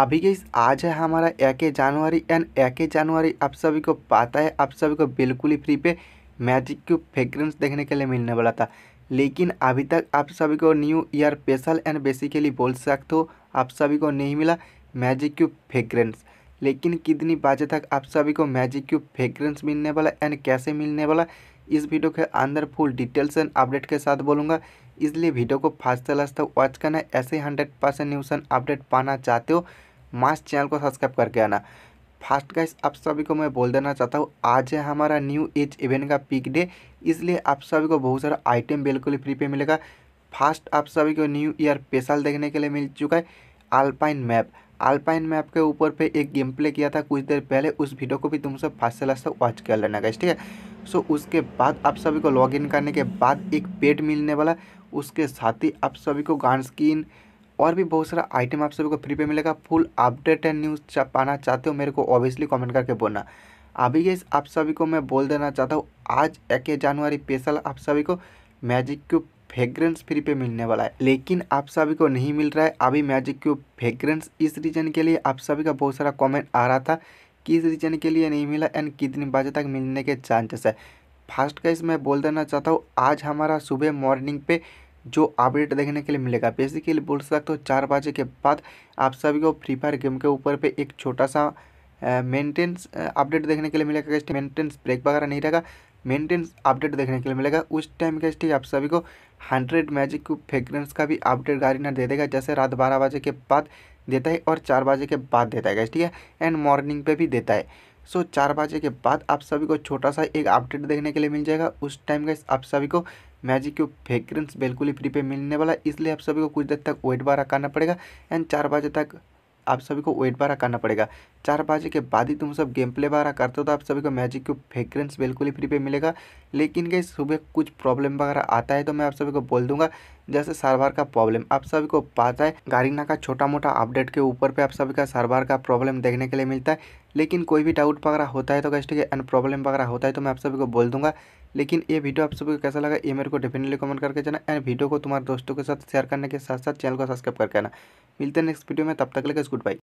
अभी के आज है हमारा एक जनवरी एंड एक जनवरी आप सभी को पता है आप सभी को बिल्कुल ही फ्री पे मैजिक क्यूब फ्रेग्रेंस देखने के लिए मिलने वाला था लेकिन अभी तक आप सभी को new year special and basically बोल सकते हो आप सभी को नहीं मिला मैजिक क्यूब फ्रेग्रेंस लेकिन कितनी बजे तक आप सभी को मैजिक क्यूब फ्रेग्रेंस मिलने वाला एंड कैसे मिलने वाला इस वीडियो के अंदर फुल डिटेल्स एंड अपडेट के साथ बोलूँगा इसलिए वीडियो को फास्ट से लास्ट तक वॉच करना ऐसे ही hundred percent news and update पाना चाहते हो मास चैनल को सब्सक्राइब करके आना फास्ट गाइस आप सभी को मैं बोल देना चाहता हूँ आज है हमारा न्यू एज इवेंट का पिक डे इसलिए आप सभी को बहुत सारा आइटम बिल्कुल फ्री पे मिलेगा फास्ट आप सभी को न्यू ईयर स्पेशल देखने के लिए मिल चुका है अल्पाइन मैप अल्पाइन मैप के ऊपर पे एक गेम प्ले किया था कुछ देर पहले उस वीडियो को भी तुम सब फास्ट से लास्ट तक वॉच कर लेना गाइस ठीक है सो उसके बाद आप सभी को लॉग इन करने के बाद एक पेड मिलने वाला उसके साथ ही आप सभी को गान स्किन और भी बहुत सारा आइटम आप सभी को फ्री पे मिलेगा फुल अपडेट एंड न्यूज़ चा, पाना चाहते हो मेरे को ऑब्वियसली कमेंट करके बोलना अभी ये आप सभी को मैं बोल देना चाहता हूँ आज एक जनवरी स्पेशल आप सभी को मैजिक क्यूब फ्रेग्रेंस फ्री पे मिलने वाला है लेकिन आप सभी को नहीं मिल रहा है अभी मैजिक क्यूब फ्रेग्रेंस इस रीजन के लिए आप सभी का बहुत सारा कॉमेंट आ रहा था किस रीजन के लिए नहीं मिला एंड कितने बजे तक मिलने के चांसेस है फास्ट का मैं बोल देना चाहता हूँ आज हमारा सुबह मॉर्निंग पे जो अपडेट देखने के लिए मिलेगा बेसिकली बोल सकते हो चार बजे के बाद आप सभी को फ्री फायर गेम के ऊपर पे एक छोटा सा मेंटेनेंस अपडेट देखने के लिए मिलेगा मेंटेनेंस ब्रेक वगैरह नहीं रहेगा मेंटेनेंस अपडेट देखने के लिए मिलेगा उस टाइम के ठीक आप सभी को हंड्रेड मैजिक क्यूब का भी अपडेट गार्डिनर दे देगा जैसे रात बारह बजे के बाद देता है और चार बजे के बाद देता है ठीक है एंड मॉर्निंग पे भी देता है सो so, चार बजे के बाद आप सभी को छोटा सा एक अपडेट देखने के लिए मिल जाएगा उस टाइम गैस आप सभी को मैजिक क्यूब फ्रेग्रेंस बिल्कुल ही फ्री पे मिलने वाला इसलिए आप सभी को कुछ देर तक वेट बारह करना पड़ेगा एंड चार बजे तक आप सभी को वेट बारा करना पड़ेगा चार बजे के बाद ही तुम सब गेम प्ले बारा करते हो तो आप सभी को मैजिक क्यूब फ्रेग्रेंस बिल्कुल ही फ्री पे मिलेगा लेकिन कहीं सुबह कुछ प्रॉब्लम वगैरह आता है तो मैं आप सभी को बोल दूंगा जैसे सर्वर का प्रॉब्लम आप सभी को पता है गारिना का छोटा मोटा अपडेट के ऊपर पे आप सभी का सर्वर का प्रॉब्लम देखने के लिए मिलता है लेकिन कोई भी डाउट वगैरह होता है तो कैसे ठीक है एंड प्रॉब्लम वगैरह होता है तो मैं आप सभी को बोल दूंगा लेकिन ये वीडियो आप सबको कैसा लगा ये मेरे को डेफिनेटली कमेंट करके जाना एंड वीडियो को तुम्हारे दोस्तों के साथ शेयर करने के साथ साथ चैनल को सब्सक्राइब करके आना मिलते हैं नेक्स्ट वीडियो में तब तक लगे गुड बाई